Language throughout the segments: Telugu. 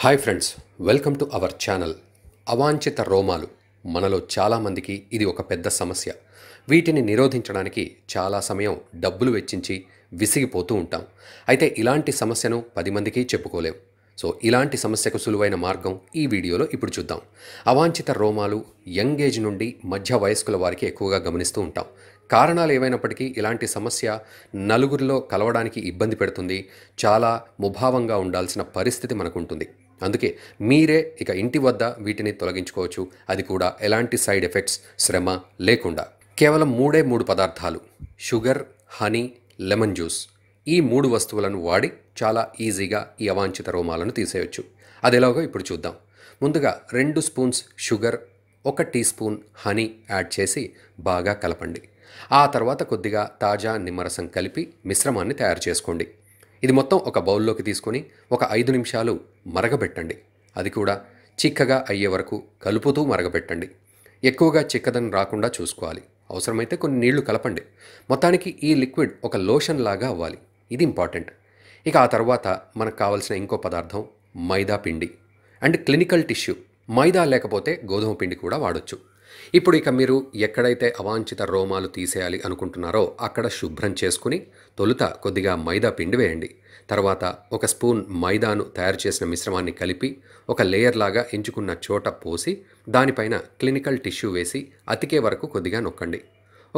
hi friends welcome to our channel అవాంఛిత రోమాలు మనలో చాలామందికి ఇది ఒక పెద్ద సమస్య వీటిని నిరోధించడానికి చాలా సమయం డబ్బులు వెచ్చించి విసిగిపోతూ ఉంటాం అయితే ఇలాంటి సమస్యను పది మందికి చెప్పుకోలేం సో ఇలాంటి సమస్యకు సులువైన మార్గం ఈ వీడియోలో ఇప్పుడు చూద్దాం అవాంఛిత రోమాలు యంగ్ ఏజ్ నుండి మధ్య వయస్కుల వారికి ఎక్కువగా గమనిస్తూ ఉంటాం కారణాలు ఏవైనప్పటికీ ఇలాంటి సమస్య నలుగురిలో కలవడానికి ఇబ్బంది పెడుతుంది చాలా ముభావంగా ఉండాల్సిన పరిస్థితి మనకుంటుంది అందుకే మీరే ఇక ఇంటి వద్ద వీటిని తొలగించుకోవచ్చు అది కూడా ఎలాంటి సైడ్ ఎఫెక్ట్స్ శ్రమ లేకుండా కేవలం మూడే మూడు పదార్థాలు షుగర్ హనీ లెమన్ జ్యూస్ ఈ మూడు వస్తువులను వాడి చాలా ఈజీగా ఈ అవాంఛిత రోమాలను తీసేయచ్చు అది ఎలాగో ఇప్పుడు చూద్దాం ముందుగా రెండు స్పూన్స్ షుగర్ ఒక టీ స్పూన్ హనీ యాడ్ చేసి బాగా కలపండి ఆ తర్వాత కొద్దిగా తాజా నిమ్మరసం కలిపి మిశ్రమాన్ని తయారు చేసుకోండి ఇది మొత్తం ఒక బౌల్లోకి తీసుకొని ఒక ఐదు నిమిషాలు మరగబెట్టండి అది కూడా చిక్కగా అయ్యే వరకు కలుపుతూ మరగబెట్టండి ఎక్కువగా చిక్కదని రాకుండా చూసుకోవాలి అవసరమైతే కొన్ని నీళ్లు కలపండి మొత్తానికి ఈ లిక్విడ్ ఒక లోషన్ లాగా అవ్వాలి ఇది ఇంపార్టెంట్ ఇక ఆ తర్వాత మనకు కావాల్సిన ఇంకో పదార్థం మైదా పిండి అండ్ క్లినికల్ టిష్యూ మైదా లేకపోతే గోధుమ పిండి కూడా వాడొచ్చు ఇప్పుడు ఇక మీరు ఎక్కడైతే అవాంఛిత రోమాలు తీసేయాలి అనుకుంటున్నారో అక్కడ శుభ్రం చేసుకుని తొలుత కొద్దిగా మైదా పిండి వేయండి తర్వాత ఒక స్పూన్ మైదాను తయారు చేసిన మిశ్రమాన్ని కలిపి ఒక లేయర్ లాగా ఎంచుకున్న చోట పోసి దానిపైన క్లినికల్ టిష్యూ వేసి అతికే వరకు కొద్దిగా నొక్కండి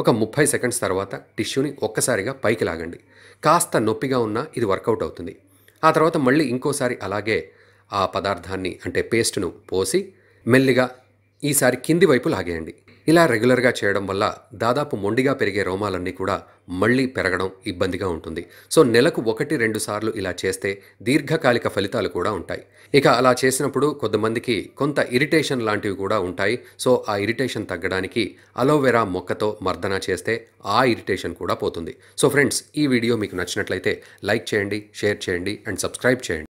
ఒక ముప్పై సెకండ్స్ తర్వాత టిష్యూని ఒక్కసారిగా పైకి లాగండి కాస్త నొప్పిగా ఉన్నా ఇది వర్కౌట్ అవుతుంది ఆ తర్వాత మళ్ళీ ఇంకోసారి అలాగే ఆ పదార్థాన్ని అంటే పేస్ట్ను పోసి మెల్లిగా ఈసారి కింది వైపు లాగేయండి ఇలా రెగ్యులర్గా చేయడం వల్ల దాదాపు మొండిగా పెరిగే రోమాలన్నీ కూడా మళ్ళీ పెరగడం ఇబ్బందిగా ఉంటుంది సో నెలకు ఒకటి రెండు సార్లు ఇలా చేస్తే దీర్ఘకాలిక ఫలితాలు కూడా ఉంటాయి ఇక అలా చేసినప్పుడు కొంతమందికి కొంత ఇరిటేషన్ లాంటివి కూడా ఉంటాయి సో ఆ ఇరిటేషన్ తగ్గడానికి అలోవెరా మొక్కతో మర్దన చేస్తే ఆ ఇరిటేషన్ కూడా పోతుంది సో ఫ్రెండ్స్ ఈ వీడియో మీకు నచ్చినట్లయితే లైక్ చేయండి షేర్ చేయండి అండ్ సబ్స్క్రైబ్ చేయండి